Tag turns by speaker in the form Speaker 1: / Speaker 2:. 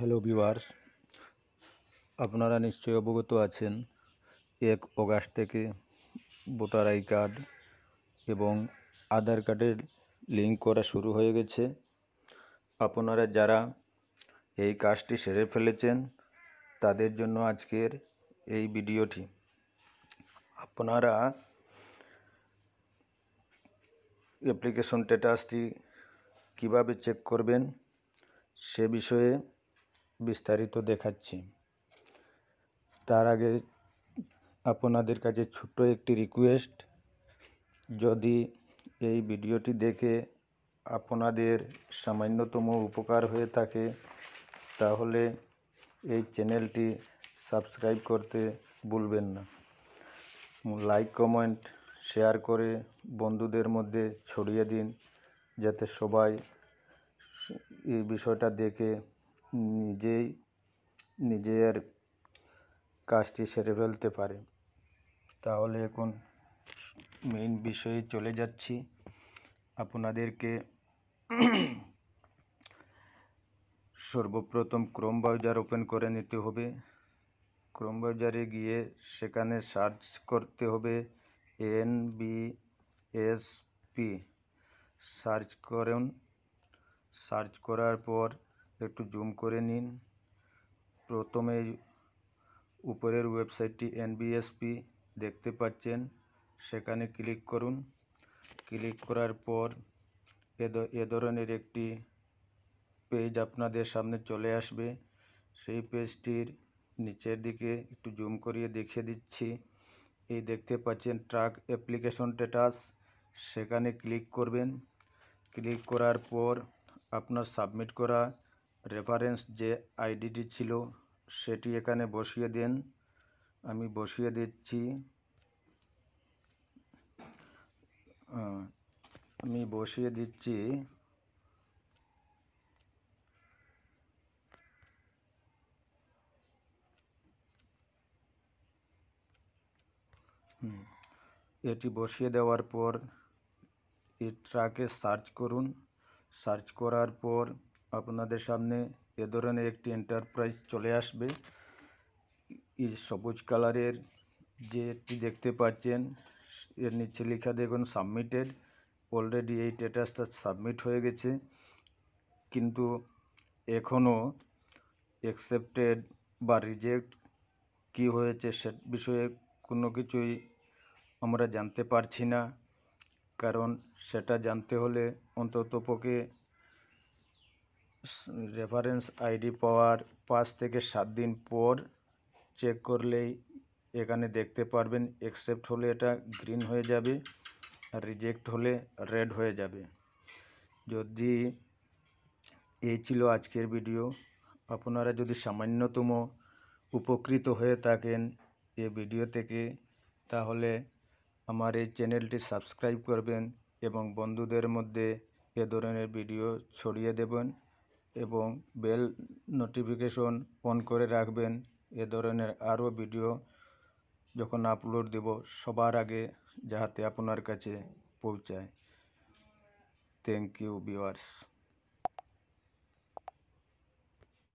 Speaker 1: hello বিভার্স আপনারা নিশ্চয়ই অবগত আছেন এক অগাস্ট থেকে ভোটার আই কার্ড এবং আধার কার্ডের লিঙ্ক করা শুরু হয়ে গেছে আপনারা যারা এই কাজটি সেরে ফেলেছেন তাদের জন্য আজকের এই ভিডিওটি আপনারা অ্যাপ্লিকেশন স্ট্যাটাসটি কীভাবে চেক করবেন সে বিষয়ে বিস্তারিত দেখাচ্ছি তার আগে আপনাদের কাছে ছোট্ট একটি রিকোয়েস্ট যদি এই ভিডিওটি দেখে আপনাদের সামান্যতম উপকার হয়ে থাকে তাহলে এই চ্যানেলটি সাবস্ক্রাইব করতে ভুলবেন না লাইক কমেন্ট শেয়ার করে বন্ধুদের মধ্যে ছড়িয়ে দিন যাতে সবাই এই বিষয়টা দেখে নিজেই নিজের কাজটি সেরে ফেলতে পারে তাহলে এখন মেইন বিষয়ে চলে যাচ্ছি আপনাদেরকে সর্বপ্রথম ক্রোম ব্রাউজার ওপেন করে নিতে হবে ক্রোম ব্রাউজারে গিয়ে সেখানে সার্চ করতে হবে N B S P search করুন সার্চ করার পর একটু জুম করে নিন প্রথমে উপরের ওয়েবসাইটটি এনবিএসপি দেখতে পাচ্ছেন সেখানে ক্লিক করুন ক্লিক করার পর এ ধরনের একটি পেজ আপনাদের সামনে চলে আসবে সেই পেজটির নিচের দিকে একটু জুম করিয়ে দেখিয়ে দিচ্ছি এই দেখতে পাচ্ছেন ট্রাক অ্যাপ্লিকেশন স্ট্যাটাস সেখানে ক্লিক করবেন ক্লিক করার পর আপনার সাবমিট করা রেফারেন্স যে আইডিটি ছিল সেটি এখানে বসিয়ে দেন আমি বসিয়ে দিচ্ছি আমি বসিয়ে দিচ্ছি এটি বসিয়ে দেওয়ার পর এই ট্রাকে সার্চ করুন সার্চ করার পর আপনাদের সামনে এ ধরনের একটি এন্টারপ্রাইজ চলে আসবে এই সবুজ কালারের যেটি দেখতে পাচ্ছেন এর নিচে লেখা দেখুন সাবমিটেড অলরেডি এই স্ট্যাটাসটা সাবমিট হয়ে গেছে কিন্তু এখনও অ্যাকসেপ্টেড বা রিজেক্ট কি হয়েছে সে বিষয়ে কোনো কিছুই আমরা জানতে পারছি না কারণ সেটা জানতে হলে অন্তত পক্ষে রেফারেন্স আইডি পাওয়ার পাঁচ থেকে সাত দিন পর চেক করলেই এখানে দেখতে পারবেন অ্যাকসেপ্ট হলে এটা গ্রিন হয়ে যাবে আর রিজেক্ট হলে রেড হয়ে যাবে যদি এই ছিল আজকের ভিডিও আপনারা যদি সামান্যতম উপকৃত হয়ে থাকেন এ ভিডিও থেকে তাহলে আমার এই চ্যানেলটি সাবস্ক্রাইব করবেন এবং বন্ধুদের মধ্যে এ ধরনের ভিডিও ছড়িয়ে দেবেন এবং বেল নোটিফিকেশন অন করে রাখবেন এ ধরনের আরও ভিডিও যখন আপলোড দেব সবার আগে যাহাতে আপনার কাছে পৌঁছায় থ্যাংক ইউ ভিওয়ার্স